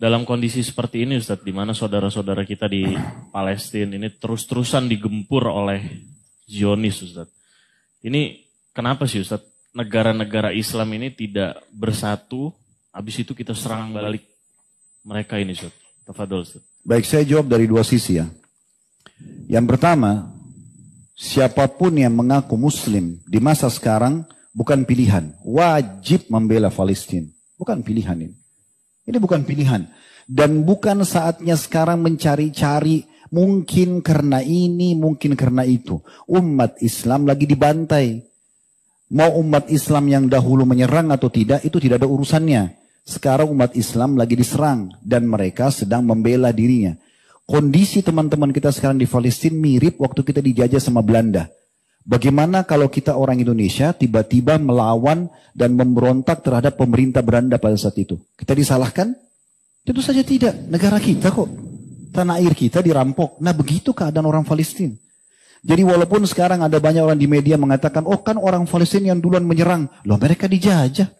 dalam kondisi seperti ini Ustadz, di mana saudara-saudara kita di Palestina ini terus-terusan digempur oleh Zionis Ustadz. Ini kenapa sih Ustadz negara-negara Islam ini tidak bersatu, habis itu kita serang balik mereka ini Ustadz. Tafadol Ustadz. Baik, saya jawab dari dua sisi ya. Yang pertama, siapapun yang mengaku muslim di masa sekarang bukan pilihan. Wajib membela Palestina. Bukan pilihan ini. Ini bukan pilihan. Dan bukan saatnya sekarang mencari-cari mungkin karena ini, mungkin karena itu. Umat Islam lagi dibantai. Mau umat Islam yang dahulu menyerang atau tidak, itu tidak ada urusannya. Sekarang umat Islam lagi diserang dan mereka sedang membela dirinya. Kondisi teman-teman kita sekarang di Palestina mirip waktu kita dijajah sama Belanda. Bagaimana kalau kita orang Indonesia tiba-tiba melawan dan memberontak terhadap pemerintah Belanda pada saat itu? Kita disalahkan? Tentu saja tidak. Negara kita kok. Tanah air kita dirampok. Nah begitu keadaan orang Palestina. Jadi walaupun sekarang ada banyak orang di media mengatakan, oh kan orang Palestina yang duluan menyerang. Loh mereka dijajah.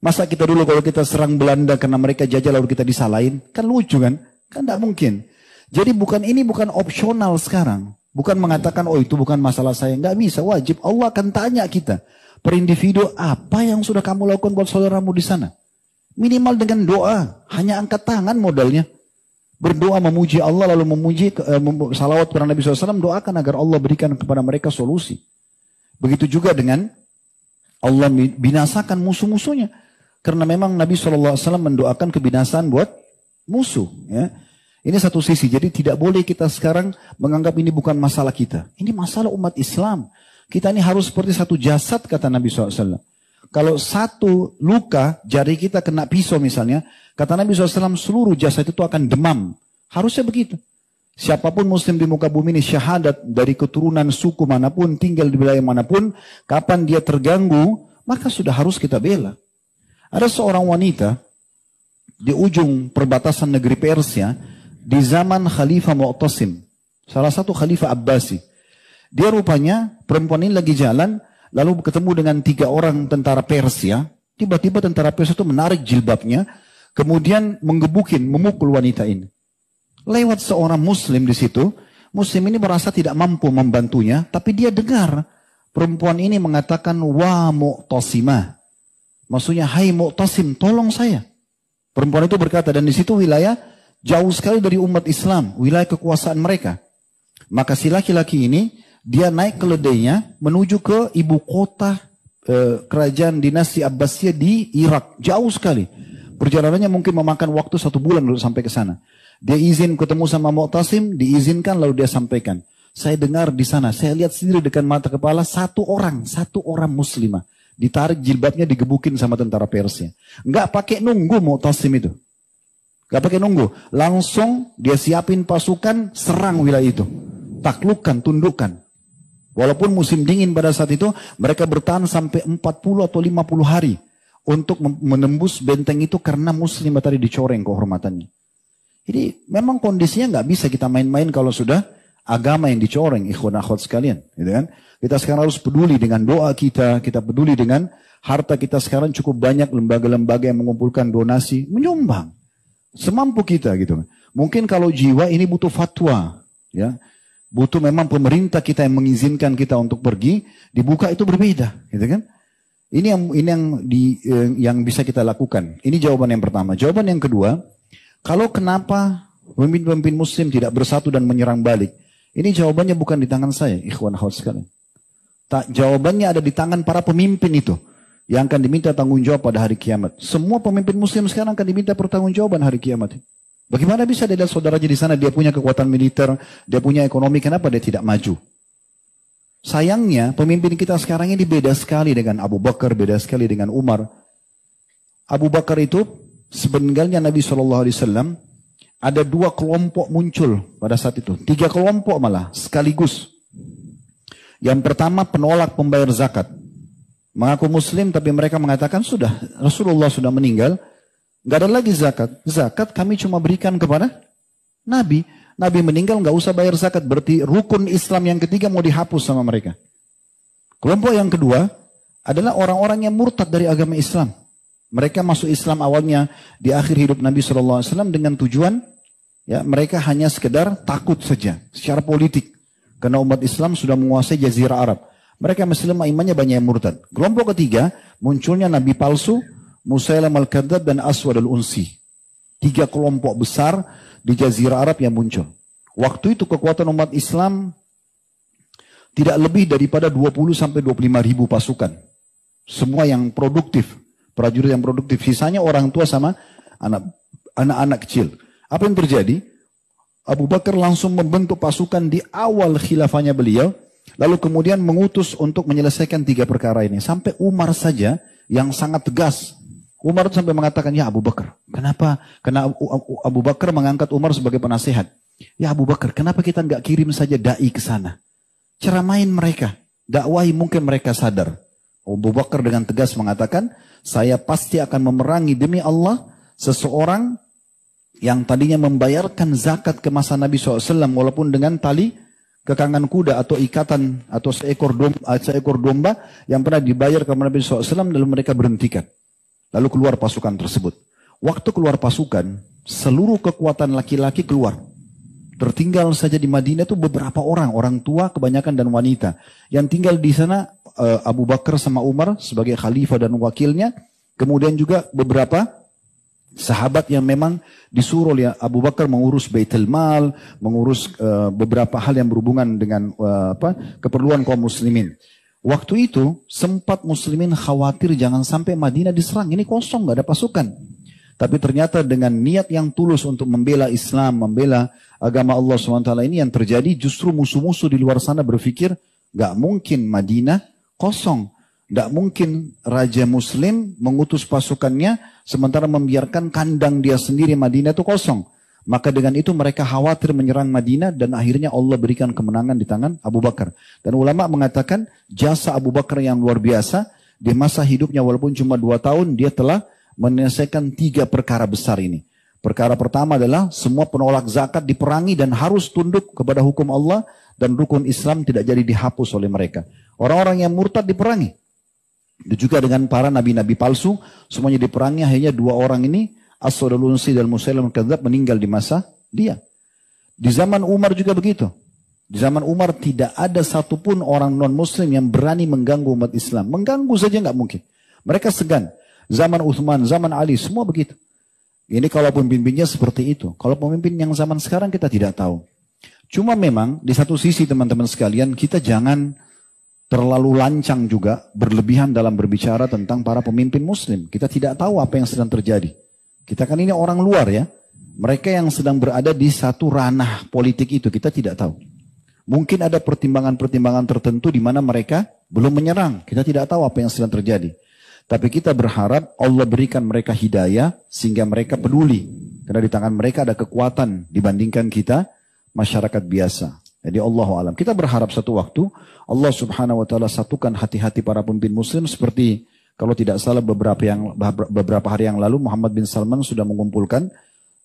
Masa kita dulu kalau kita serang Belanda karena mereka jajah lalu kita disalahin? Kan lucu kan? Kan tidak mungkin. Jadi bukan ini bukan opsional sekarang. Bukan mengatakan, oh itu bukan masalah saya. Enggak bisa, wajib. Allah akan tanya kita. Per individu, apa yang sudah kamu lakukan buat saudaramu di sana? Minimal dengan doa. Hanya angkat tangan modalnya. Berdoa memuji Allah, lalu memuji eh, salawat kepada Nabi SAW. Doakan agar Allah berikan kepada mereka solusi. Begitu juga dengan Allah binasakan musuh-musuhnya. Karena memang Nabi SAW mendoakan kebinasaan buat musuh. Ya. Ini satu sisi. Jadi tidak boleh kita sekarang menganggap ini bukan masalah kita. Ini masalah umat Islam. Kita ini harus seperti satu jasad kata Nabi SAW. Kalau satu luka jari kita kena pisau misalnya, kata Nabi SAW seluruh jasad itu akan demam. Harusnya begitu. Siapapun muslim di muka bumi ini syahadat dari keturunan suku manapun, tinggal di wilayah manapun, kapan dia terganggu, maka sudah harus kita bela. Ada seorang wanita di ujung perbatasan negeri Persia, di zaman Khalifah Mu'tasim, salah satu Khalifah Abbasi. Dia rupanya perempuan ini lagi jalan, lalu ketemu dengan tiga orang tentara Persia. Tiba-tiba tentara Persia itu menarik jilbabnya, kemudian menggebukin, memukul wanita ini. Lewat seorang Muslim di situ, Muslim ini merasa tidak mampu membantunya, tapi dia dengar perempuan ini mengatakan wa mu'tasimah. Maksudnya hai mu'tasim, tolong saya. Perempuan itu berkata dan di situ wilayah Jauh sekali dari umat Islam, wilayah kekuasaan mereka. Maka si laki-laki ini, dia naik keledainya menuju ke ibu kota e, kerajaan dinasti Abbasiyah di Irak. Jauh sekali. Perjalanannya mungkin memakan waktu satu bulan untuk sampai ke sana. Dia izin ketemu sama Mu'tasim, diizinkan lalu dia sampaikan. Saya dengar di sana, saya lihat sendiri dengan mata kepala satu orang, satu orang muslimah. Ditarik jilbabnya digebukin sama tentara Persia. Enggak pakai nunggu Mu'tasim itu. Gak pakai nunggu. Langsung dia siapin pasukan serang wilayah itu. Taklukkan, tundukkan. Walaupun musim dingin pada saat itu, mereka bertahan sampai 40 atau 50 hari untuk menembus benteng itu karena muslim tadi dicoreng kehormatannya. Jadi memang kondisinya nggak bisa kita main-main kalau sudah agama yang dicoreng, ikhwan akhwat sekalian. Gitu kan? Kita sekarang harus peduli dengan doa kita, kita peduli dengan harta kita sekarang cukup banyak lembaga-lembaga yang mengumpulkan donasi, menyumbang semampu kita gitu. Kan. Mungkin kalau jiwa ini butuh fatwa, ya. Butuh memang pemerintah kita yang mengizinkan kita untuk pergi, dibuka itu berbeda, gitu kan? Ini yang ini yang di eh, yang bisa kita lakukan. Ini jawaban yang pertama. Jawaban yang kedua, kalau kenapa pemimpin-pemimpin muslim tidak bersatu dan menyerang balik? Ini jawabannya bukan di tangan saya, ikhwan khawat sekali. Tak, jawabannya ada di tangan para pemimpin itu yang akan diminta tanggung jawab pada hari kiamat. Semua pemimpin muslim sekarang akan diminta pertanggungjawaban hari kiamat. Bagaimana bisa dia lihat saudara di sana dia punya kekuatan militer, dia punya ekonomi, kenapa dia tidak maju? Sayangnya pemimpin kita sekarang ini beda sekali dengan Abu Bakar, beda sekali dengan Umar. Abu Bakar itu sebenarnya Nabi Shallallahu Alaihi Wasallam ada dua kelompok muncul pada saat itu, tiga kelompok malah sekaligus. Yang pertama penolak pembayar zakat, Mengaku muslim tapi mereka mengatakan sudah Rasulullah sudah meninggal. nggak ada lagi zakat. Zakat kami cuma berikan kepada Nabi. Nabi meninggal nggak usah bayar zakat. Berarti rukun Islam yang ketiga mau dihapus sama mereka. Kelompok yang kedua adalah orang-orang yang murtad dari agama Islam. Mereka masuk Islam awalnya di akhir hidup Nabi Shallallahu Alaihi Wasallam dengan tujuan ya mereka hanya sekedar takut saja secara politik karena umat Islam sudah menguasai Jazirah Arab. Mereka masih lemah imannya banyak yang murtad. Kelompok ketiga, munculnya nabi palsu, Musailam al dan Aswad al-Unsi. Tiga kelompok besar di jazirah Arab yang muncul. Waktu itu kekuatan umat Islam tidak lebih daripada 20 25 ribu pasukan. Semua yang produktif, prajurit yang produktif. Sisanya orang tua sama anak-anak kecil. Apa yang terjadi? Abu Bakar langsung membentuk pasukan di awal khilafahnya beliau Lalu kemudian mengutus untuk menyelesaikan tiga perkara ini. Sampai Umar saja yang sangat tegas. Umar sampai mengatakan, ya Abu Bakar, kenapa? Karena Abu Bakar mengangkat Umar sebagai penasehat. Ya Abu Bakar, kenapa kita nggak kirim saja da'i ke sana? Ceramain mereka, dakwahi mungkin mereka sadar. Abu Bakar dengan tegas mengatakan, saya pasti akan memerangi demi Allah seseorang yang tadinya membayarkan zakat ke masa Nabi SAW walaupun dengan tali kekangan kuda atau ikatan atau seekor domba, ah, seekor domba yang pernah dibayar kepada Nabi SAW lalu mereka berhentikan. Lalu keluar pasukan tersebut. Waktu keluar pasukan, seluruh kekuatan laki-laki keluar. Tertinggal saja di Madinah itu beberapa orang, orang tua kebanyakan dan wanita. Yang tinggal di sana eh, Abu Bakar sama Umar sebagai khalifah dan wakilnya. Kemudian juga beberapa Sahabat yang memang disuruh ya Abu Bakar mengurus Baitul Mal, mengurus uh, beberapa hal yang berhubungan dengan uh, apa keperluan kaum muslimin. Waktu itu sempat muslimin khawatir jangan sampai Madinah diserang, ini kosong nggak ada pasukan. Tapi ternyata dengan niat yang tulus untuk membela Islam, membela agama Allah SWT ini yang terjadi justru musuh-musuh di luar sana berpikir, gak mungkin Madinah kosong. Tidak mungkin raja muslim mengutus pasukannya sementara membiarkan kandang dia sendiri Madinah itu kosong. Maka dengan itu mereka khawatir menyerang Madinah dan akhirnya Allah berikan kemenangan di tangan Abu Bakar. Dan ulama mengatakan jasa Abu Bakar yang luar biasa di masa hidupnya walaupun cuma dua tahun dia telah menyelesaikan tiga perkara besar ini. Perkara pertama adalah semua penolak zakat diperangi dan harus tunduk kepada hukum Allah dan rukun Islam tidak jadi dihapus oleh mereka. Orang-orang yang murtad diperangi. Dan juga dengan para nabi-nabi palsu semuanya diperangi akhirnya dua orang ini As-Sadul dan Musailam Kadzab meninggal di masa dia. Di zaman Umar juga begitu. Di zaman Umar tidak ada satupun orang non-muslim yang berani mengganggu umat Islam. Mengganggu saja nggak mungkin. Mereka segan. Zaman Uthman, zaman Ali, semua begitu. Ini kalaupun pemimpinnya seperti itu. Kalau pemimpin yang zaman sekarang kita tidak tahu. Cuma memang di satu sisi teman-teman sekalian kita jangan terlalu lancang juga, berlebihan dalam berbicara tentang para pemimpin muslim. Kita tidak tahu apa yang sedang terjadi. Kita kan ini orang luar ya. Mereka yang sedang berada di satu ranah politik itu, kita tidak tahu. Mungkin ada pertimbangan-pertimbangan tertentu di mana mereka belum menyerang. Kita tidak tahu apa yang sedang terjadi. Tapi kita berharap Allah berikan mereka hidayah sehingga mereka peduli. Karena di tangan mereka ada kekuatan dibandingkan kita masyarakat biasa. Jadi Allah alam. Kita berharap satu waktu Allah Subhanahu wa taala satukan hati-hati para pemimpin muslim seperti kalau tidak salah beberapa yang beberapa hari yang lalu Muhammad bin Salman sudah mengumpulkan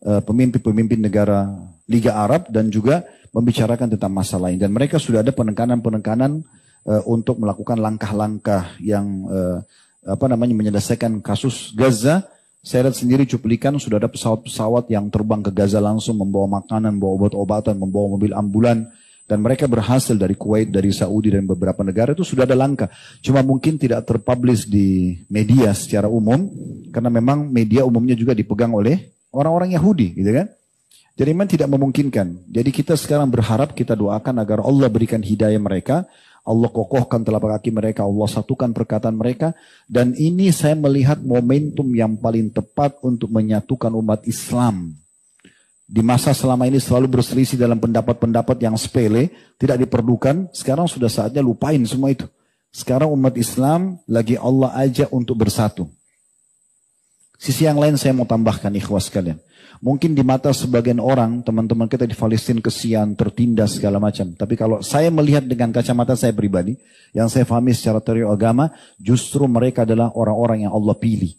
eh, pemimpin-pemimpin uh, negara Liga Arab dan juga membicarakan tentang masalah ini dan mereka sudah ada penekanan-penekanan uh, untuk melakukan langkah-langkah yang uh, apa namanya menyelesaikan kasus Gaza saya lihat sendiri cuplikan sudah ada pesawat-pesawat yang terbang ke Gaza langsung membawa makanan, membawa obat-obatan, membawa mobil ambulan, dan mereka berhasil dari Kuwait, dari Saudi, dan beberapa negara itu sudah ada langkah. Cuma mungkin tidak terpublish di media secara umum, karena memang media umumnya juga dipegang oleh orang-orang Yahudi, gitu kan? Jadi memang tidak memungkinkan. Jadi kita sekarang berharap kita doakan agar Allah berikan hidayah mereka, Allah kokohkan telapak kaki mereka, Allah satukan perkataan mereka dan ini saya melihat momentum yang paling tepat untuk menyatukan umat Islam di masa selama ini selalu berselisih dalam pendapat-pendapat yang sepele, tidak diperlukan, sekarang sudah saatnya lupain semua itu. Sekarang umat Islam lagi Allah ajak untuk bersatu. Sisi yang lain saya mau tambahkan ikhwas kalian. Mungkin di mata sebagian orang, teman-teman kita di Palestina kesian, tertindas segala macam. Tapi kalau saya melihat dengan kacamata saya pribadi, yang saya pahami secara teori agama, justru mereka adalah orang-orang yang Allah pilih.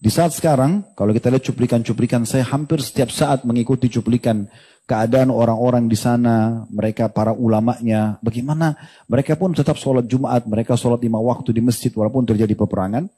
Di saat sekarang, kalau kita lihat cuplikan-cuplikan, saya hampir setiap saat mengikuti cuplikan keadaan orang-orang di sana, mereka para ulamanya, bagaimana mereka pun tetap sholat Jumat, mereka sholat lima waktu di masjid walaupun terjadi peperangan.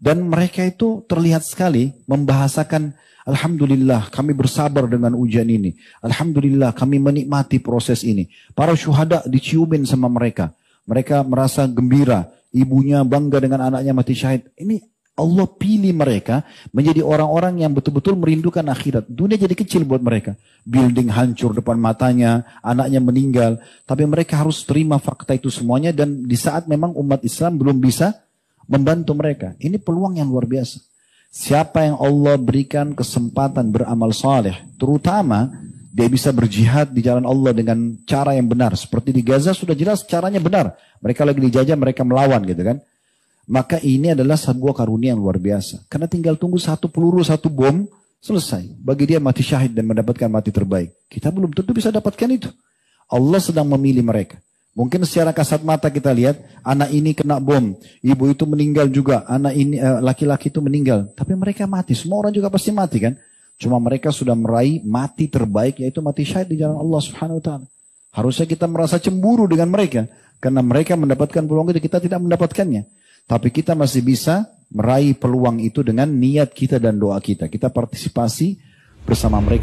Dan mereka itu terlihat sekali membahasakan, Alhamdulillah kami bersabar dengan ujian ini. Alhamdulillah kami menikmati proses ini. Para syuhada diciumin sama mereka. Mereka merasa gembira, ibunya bangga dengan anaknya mati syahid. Ini Allah pilih mereka menjadi orang-orang yang betul-betul merindukan akhirat. Dunia jadi kecil buat mereka. Building hancur depan matanya, anaknya meninggal. Tapi mereka harus terima fakta itu semuanya dan di saat memang umat Islam belum bisa membantu mereka. Ini peluang yang luar biasa. Siapa yang Allah berikan kesempatan beramal saleh, terutama dia bisa berjihad di jalan Allah dengan cara yang benar. Seperti di Gaza sudah jelas caranya benar. Mereka lagi dijajah, mereka melawan gitu kan. Maka ini adalah sebuah karunia yang luar biasa. Karena tinggal tunggu satu peluru, satu bom, selesai. Bagi dia mati syahid dan mendapatkan mati terbaik. Kita belum tentu bisa dapatkan itu. Allah sedang memilih mereka. Mungkin secara kasat mata kita lihat anak ini kena bom, ibu itu meninggal juga, anak ini eh, laki-laki itu meninggal, tapi mereka mati. Semua orang juga pasti mati kan? Cuma mereka sudah meraih mati terbaik yaitu mati syahid di jalan Allah Subhanahu wa taala. Harusnya kita merasa cemburu dengan mereka karena mereka mendapatkan peluang itu kita tidak mendapatkannya. Tapi kita masih bisa meraih peluang itu dengan niat kita dan doa kita. Kita partisipasi bersama mereka.